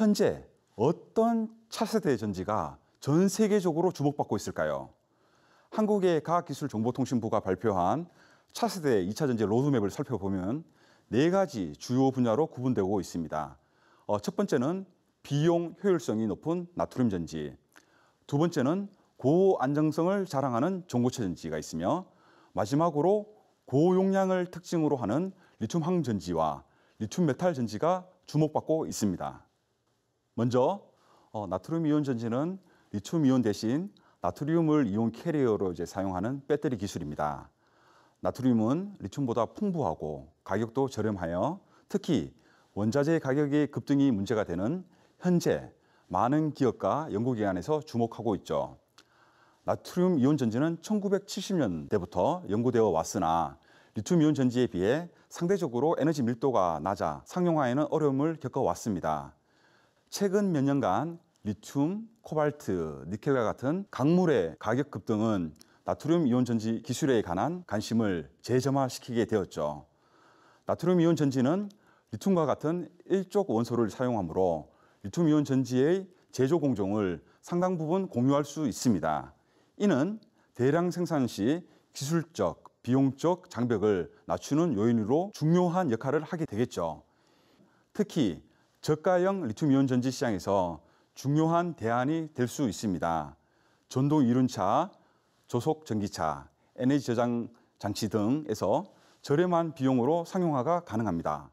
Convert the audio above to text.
현재 어떤 차세대 전지가 전 세계적으로 주목받고 있을까요? 한국의 과학기술정보통신부가 발표한 차세대 2차 전지 로드맵을 살펴보면 네 가지 주요 분야로 구분되고 있습니다. 어, 첫 번째는 비용 효율성이 높은 나트륨 전지, 두 번째는 고 안정성을 자랑하는 전고체 전지가 있으며 마지막으로 고용량을 특징으로 하는 리튬 황 전지와 리튬 메탈 전지가 주목받고 있습니다. 먼저 어, 나트륨 이온 전지는 리튬 이온 대신 나트륨을 이온 캐리어로 이제 사용하는 배터리 기술입니다. 나트륨은 리튬보다 풍부하고 가격도 저렴하여 특히 원자재 가격의 급등이 문제가 되는 현재 많은 기업과 연구기관에서 주목하고 있죠. 나트륨 이온 전지는 1970년대부터 연구되어 왔으나 리튬 이온 전지에 비해 상대적으로 에너지 밀도가 낮아 상용화에는 어려움을 겪어 왔습니다. 최근 몇 년간 리튬, 코발트, 니켈과 같은 강물의 가격 급등은 나트륨 이온 전지 기술에 관한 관심을 재점화시키게 되었죠. 나트륨 이온 전지는 리튬과 같은 일족 원소를 사용하므로 리튬 이온 전지의 제조 공정을 상당 부분 공유할 수 있습니다. 이는 대량 생산 시 기술적, 비용적 장벽을 낮추는 요인으로 중요한 역할을 하게 되겠죠. 특히 저가형 리튬이온 전지 시장에서 중요한 대안이 될 수 있습니다. 전동 이륜차, 조속 전기차, 에너지 저장 장치 등에서 저렴한 비용으로 상용화가 가능합니다.